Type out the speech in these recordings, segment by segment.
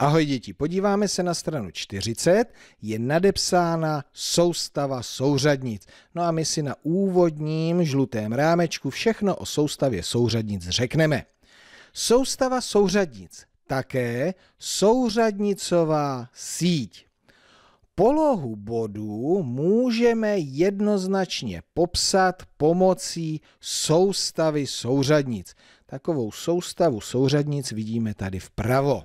Ahoj děti, podíváme se na stranu 40, je nadepsána soustava souřadnic. No a my si na úvodním žlutém rámečku všechno o soustavě souřadnic řekneme. Soustava souřadnic, také souřadnicová síť. Polohu bodů můžeme jednoznačně popsat pomocí soustavy souřadnic. Takovou soustavu souřadnic vidíme tady vpravo.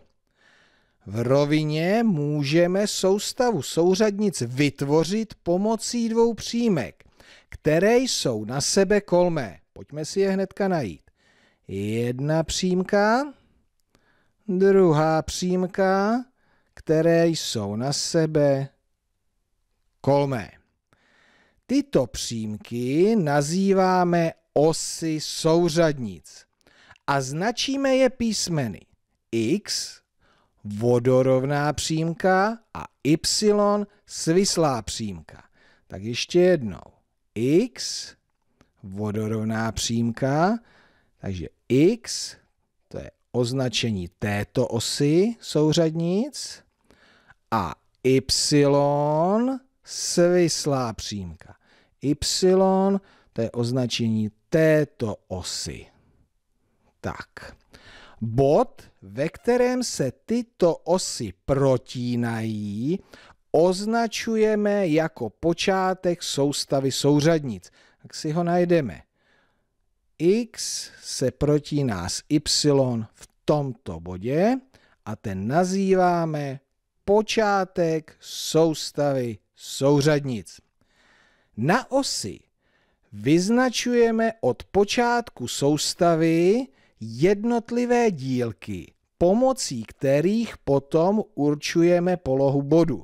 V rovině můžeme soustavu souřadnic vytvořit pomocí dvou přímek, které jsou na sebe kolmé. Pojďme si je hnedka najít. Jedna přímka, druhá přímka, které jsou na sebe kolmé. Tyto přímky nazýváme osy souřadnic a značíme je písmeny x, vodorovná přímka a y svislá přímka. Tak ještě jednou. x vodorovná přímka, takže x to je označení této osy souřadnic a y svislá přímka. y to je označení této osy. Tak bod, ve kterém se tyto osy protínají, označujeme jako počátek soustavy souřadnic. Tak si ho najdeme. X se protíná s Y v tomto bodě a ten nazýváme počátek soustavy souřadnic. Na osy vyznačujeme od počátku soustavy jednotlivé dílky, pomocí kterých potom určujeme polohu bodu.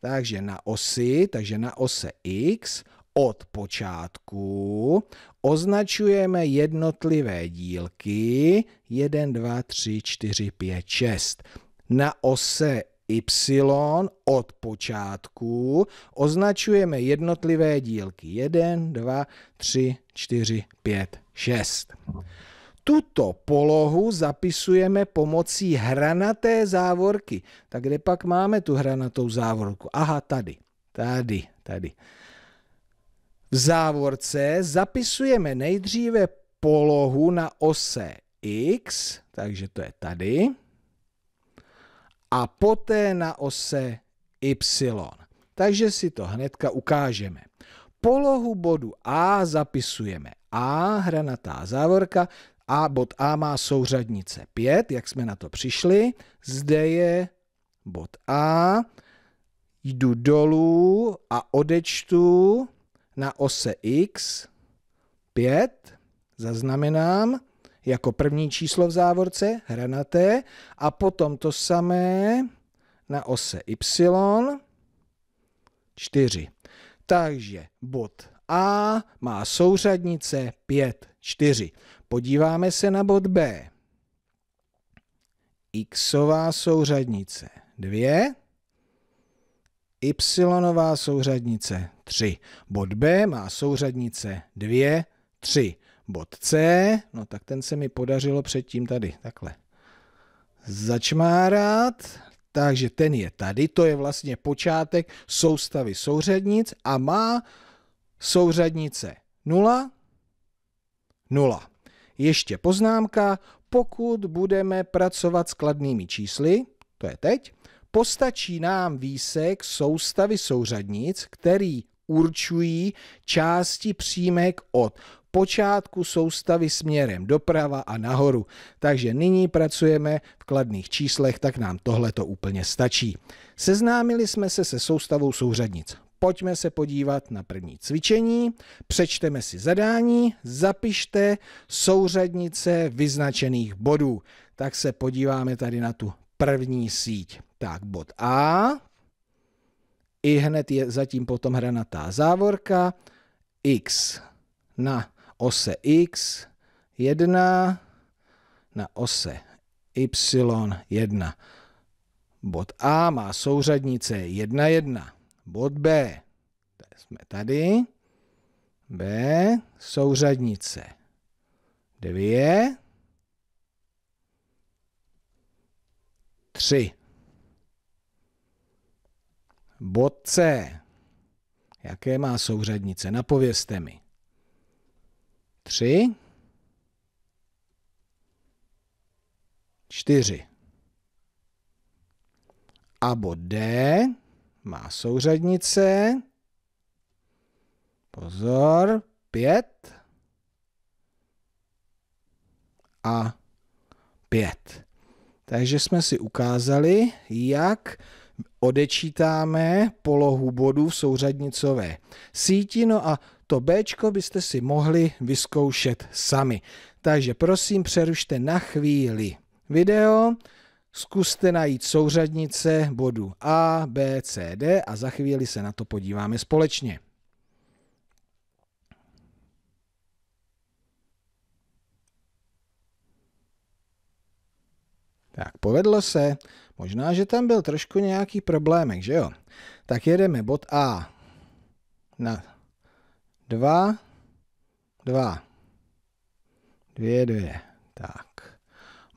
Takže na osi, takže na ose x od počátku označujeme jednotlivé dílky 1, 2, 3, 4, 5, 6. Na ose y od počátku označujeme jednotlivé dílky 1, 2, 3, 4, 5, 6 tuto polohu zapisujeme pomocí hranaté závorky. Tak kde pak máme tu hranatou závorku? Aha, tady, tady, tady. V závorce zapisujeme nejdříve polohu na ose x, takže to je tady, a poté na ose y. Takže si to hnedka ukážeme. Polohu bodu A zapisujeme A, hranatá závorka, a bod A má souřadnice 5, jak jsme na to přišli. Zde je bod A, jdu dolů a odečtu na ose x 5, zaznamenám jako první číslo v závorce, hranaté, a potom to samé na ose y 4. Takže bod A má souřadnice 5, 4. Podíváme se na bod B. Xová souřadnice 2, Y souřadnice 3. Bod B má souřadnice 2, 3. Bod C, no tak ten se mi podařilo předtím tady, takhle začmárat, takže ten je tady, to je vlastně počátek soustavy souřadnic a má souřadnice 0, 0. Ještě poznámka, pokud budeme pracovat s kladnými čísly, to je teď, postačí nám výsek soustavy souřadnic, který určují části přímek od počátku soustavy směrem doprava a nahoru. Takže nyní pracujeme v kladných číslech, tak nám tohle to úplně stačí. Seznámili jsme se se soustavou souřadnic pojďme se podívat na první cvičení, přečteme si zadání, zapište souřadnice vyznačených bodů. Tak se podíváme tady na tu první síť. Tak bod A, i hned je zatím potom hranatá závorka, x na ose x, 1 na ose y, 1. Bod A má souřadnice 1, 1. Bod B. Jsme tady. B. Souřadnice. Dvě. Tři. Bod C. Jaké má souřadnice? Napověste mi. Tři. Čtyři. A bod D má souřadnice. Pozor, pět. A pět. Takže jsme si ukázali, jak odečítáme polohu bodů v souřadnicové síti. No a to B byste si mohli vyzkoušet sami. Takže prosím, přerušte na chvíli video. Zkuste najít souřadnice bodu A, B, C, D a za chvíli se na to podíváme společně. Tak, povedlo se. Možná, že tam byl trošku nějaký problémek, že jo? Tak jedeme bod A. Na 2, 2, 2, 2. Tak.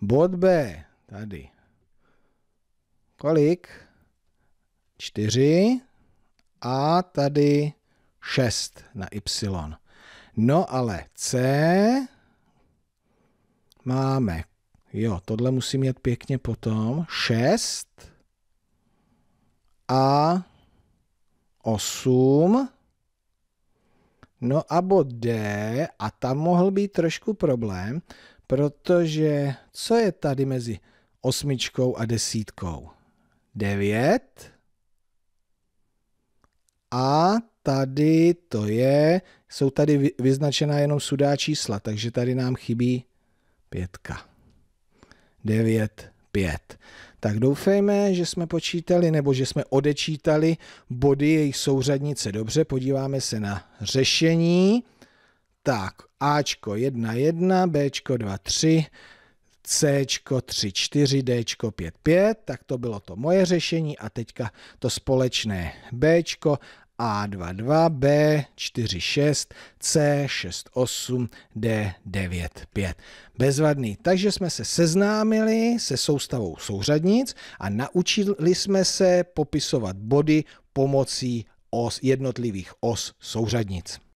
Bod B, tady, kolik? 4 a tady 6 na y. No ale C máme, jo, tohle musím jet pěkně potom, 6 a 8. No a bod D, a tam mohl být trošku problém, protože co je tady mezi osmičkou a desítkou? 9. A tady to je, jsou tady vyznačená jenom sudá čísla, takže tady nám chybí pětka. 9, 5. Tak doufejme, že jsme počítali nebo že jsme odečítali body jejich souřadnice. Dobře, podíváme se na řešení. Tak, Ačko 1, 1, Bčko 2, 3, C 3,4, D 5,5, tak to bylo to moje řešení a teďka to společné B A22, B 4,6, C 6,8, D 9,5. Bezvadný. Takže jsme se seznámili se soustavou souřadnic a naučili jsme se popisovat body pomocí os, jednotlivých os souřadnic.